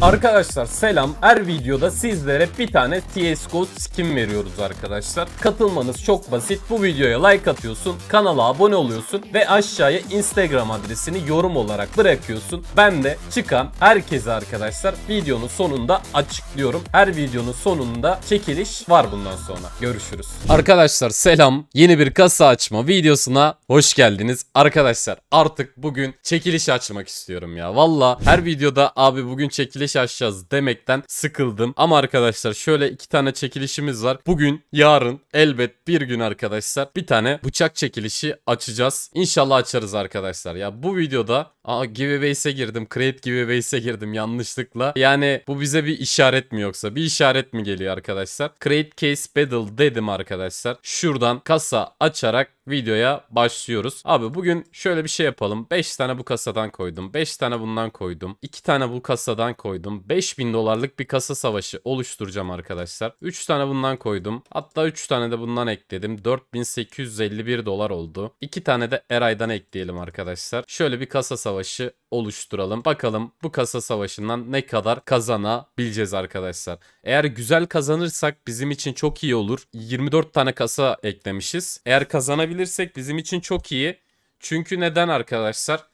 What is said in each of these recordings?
Arkadaşlar selam. Her videoda sizlere bir tane CSGO skin veriyoruz arkadaşlar. Katılmanız çok basit. Bu videoya like atıyorsun, kanala abone oluyorsun ve aşağıya Instagram adresini yorum olarak bırakıyorsun. Ben de çıkan herkese arkadaşlar videonun sonunda açıklıyorum. Her videonun sonunda çekiliş var bundan sonra. Görüşürüz. Arkadaşlar selam. Yeni bir kasa açma videosuna hoş geldiniz. Arkadaşlar artık bugün çekiliş açmak istiyorum ya. Valla her videoda abi bugün çekiliş çekiliş açacağız demekten sıkıldım. Ama arkadaşlar şöyle iki tane çekilişimiz var. Bugün, yarın, elbet bir gün arkadaşlar bir tane bıçak çekilişi açacağız. İnşallah açarız arkadaşlar. Ya bu videoda aa giveaways'e girdim. Create giveaways'e girdim yanlışlıkla. Yani bu bize bir işaret mi yoksa? Bir işaret mi geliyor arkadaşlar? Create case battle dedim arkadaşlar. Şuradan kasa açarak videoya başlıyoruz. Abi bugün şöyle bir şey yapalım. 5 tane bu kasadan koydum. 5 tane bundan koydum. 2 tane bu kasadan koydum. 5000 dolarlık bir kasa savaşı oluşturacağım arkadaşlar. 3 tane bundan koydum. Hatta 3 tane de bundan ekledim. 4851 dolar oldu. 2 tane de Eray'dan ekleyelim arkadaşlar. Şöyle bir kasa savaşı oluşturalım. Bakalım bu kasa savaşından ne kadar kazanabileceğiz arkadaşlar. Eğer güzel kazanırsak bizim için çok iyi olur. 24 tane kasa eklemişiz. Eğer kazanabilirsek alabilirsek bizim için çok iyi. Çünkü neden arkadaşlar?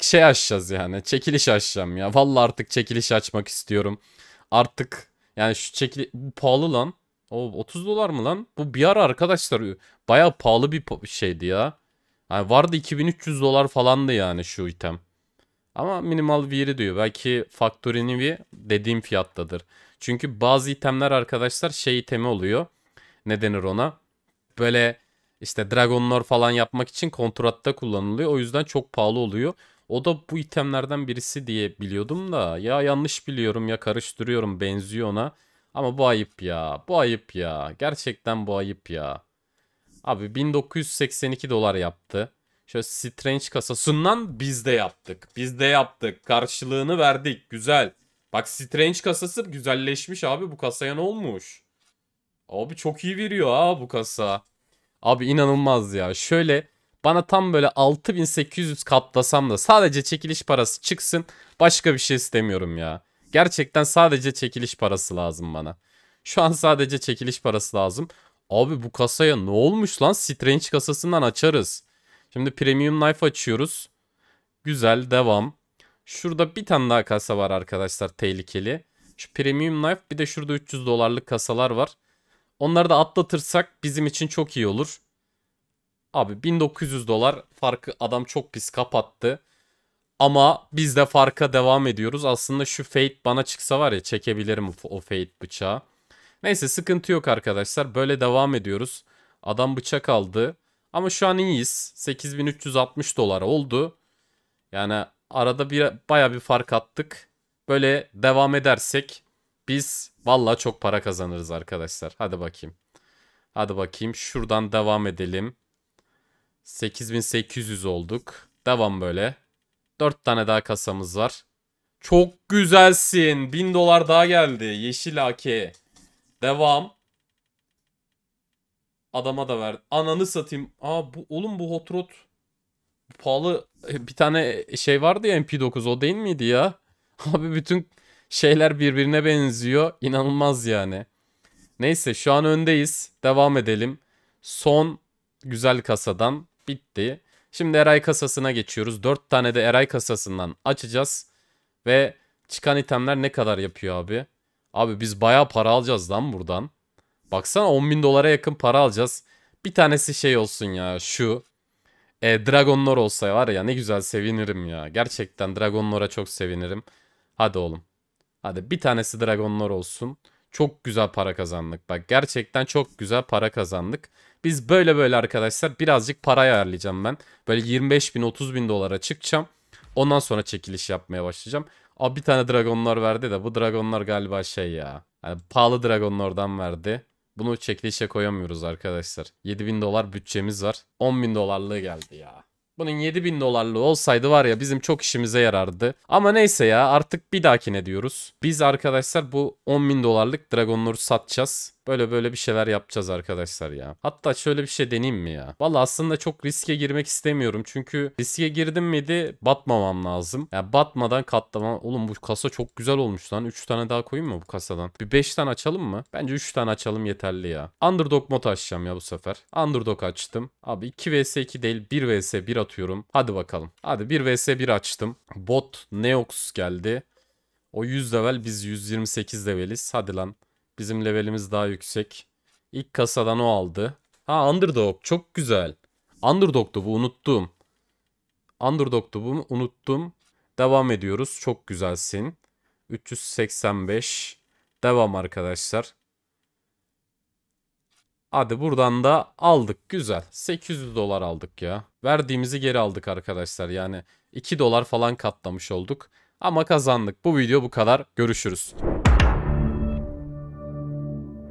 Şey açacağız yani. Çekiliş açacağım ya. Valla artık çekiliş açmak istiyorum. Artık yani şu çekiliş Bu pahalı lan. O 30 dolar mı lan? Bu bir ara arkadaşlar bayağı pahalı bir şeydi ya. Yani vardı 2300 dolar falandı yani şu item. Ama minimal V'ri diyor. Belki Factory'nin bir dediğim fiyattadır. Çünkü bazı itemler arkadaşlar şey itemi oluyor. Ne denir ona? Böyle işte dragonlar falan yapmak için kontratta kullanılıyor. O yüzden çok pahalı oluyor. O da bu itemlerden birisi diye biliyordum da ya yanlış biliyorum ya karıştırıyorum benziyor ona. Ama bu ayıp ya. Bu ayıp ya. Gerçekten bu ayıp ya. Abi 1982 dolar yaptı. Şöyle Strange kasasından biz de yaptık. Biz de yaptık. Karşılığını verdik. Güzel. Bak Strange kasası güzelleşmiş abi. Bu kasaya ne olmuş? Abi çok iyi veriyor ha bu kasa. Abi inanılmaz ya. Şöyle bana tam böyle 6800 katlasam da sadece çekiliş parası çıksın. Başka bir şey istemiyorum ya. Gerçekten sadece çekiliş parası lazım bana. Şu an sadece çekiliş parası lazım. Abi bu kasaya ne olmuş lan? Strange kasasından açarız. Şimdi Premium Knife açıyoruz. Güzel devam. Şurada bir tane daha kasa var arkadaşlar tehlikeli. Şu Premium Knife bir de şurada 300 dolarlık kasalar var. Onları da atlatırsak bizim için çok iyi olur. Abi 1900 dolar farkı adam çok pis kapattı. Ama biz de farka devam ediyoruz. Aslında şu Fate bana çıksa var ya çekebilirim o Fate bıçağı. Neyse sıkıntı yok arkadaşlar. Böyle devam ediyoruz. Adam bıçak aldı. Ama şu an iyiyiz. 8360 dolar oldu. Yani arada bir baya bir fark attık. Böyle devam edersek biz valla çok para kazanırız arkadaşlar. Hadi bakayım. Hadi bakayım. Şuradan devam edelim. 8800 olduk. Devam böyle. 4 tane daha kasamız var. Çok güzelsin. 1000 dolar daha geldi. Yeşil AK. Devam. Adama da ver. Ananı satayım. Aa bu oğlum bu hot rod. Pahalı e, bir tane şey vardı ya MP9 o değil miydi ya? Abi bütün şeyler birbirine benziyor. İnanılmaz yani. Neyse şu an öndeyiz. Devam edelim. Son güzel kasadan bitti. Şimdi Eray kasasına geçiyoruz. 4 tane de Eray kasasından açacağız. Ve çıkan itemler ne kadar yapıyor abi? Abi biz baya para alacağız lan buradan. Baksana 10 bin dolara yakın para alacağız. Bir tanesi şey olsun ya şu. E, Dragon olsa var ya ne güzel sevinirim ya. Gerçekten Dragon çok sevinirim. Hadi oğlum. Hadi bir tanesi Dragonlar olsun. Çok güzel para kazandık. Bak gerçekten çok güzel para kazandık. Biz böyle böyle arkadaşlar birazcık para ayarlayacağım ben. Böyle 25 bin 30 bin dolara çıkacağım. Ondan sonra çekiliş yapmaya başlayacağım. Abi bir tane Dragonlar verdi de bu Dragonlar galiba şey ya. Yani pahalı Dragonlar'dan verdi. Bunu çekilişe koyamıyoruz arkadaşlar. 7 bin dolar bütçemiz var. 10 bin dolarlığı geldi ya. Bunun 7000 dolarlı olsaydı var ya bizim çok işimize yarardı. Ama neyse ya artık bir dahakine diyoruz. Biz arkadaşlar bu 10.000 dolarlık Dragon Lord'u satacağız. Böyle böyle bir şeyler yapacağız arkadaşlar ya. Hatta şöyle bir şey deneyim mi ya? Valla aslında çok riske girmek istemiyorum. Çünkü riske girdim miydi batmamam lazım. Ya yani batmadan katlama Oğlum bu kasa çok güzel olmuş lan. 3 tane daha koyayım mı bu kasadan? Bir 5 tane açalım mı? Bence 3 tane açalım yeterli ya. Underdog mod açacağım ya bu sefer. Underdog açtım. Abi 2 vs 2 değil 1 vs 1 atıyorum. Hadi bakalım. Hadi 1 vs 1 açtım. Bot Neox geldi. O 100 level biz 128 leveliz. Hadi lan. Bizim levelimiz daha yüksek. İlk kasadan o aldı. Ha Underdog çok güzel. Underdog'tu bu unuttum. Underdog'tu bu unuttum. Devam ediyoruz. Çok güzelsin. 385. Devam arkadaşlar. Hadi buradan da aldık. Güzel. 800 dolar aldık ya. Verdiğimizi geri aldık arkadaşlar. Yani 2 dolar falan katlamış olduk. Ama kazandık. Bu video bu kadar. Görüşürüz.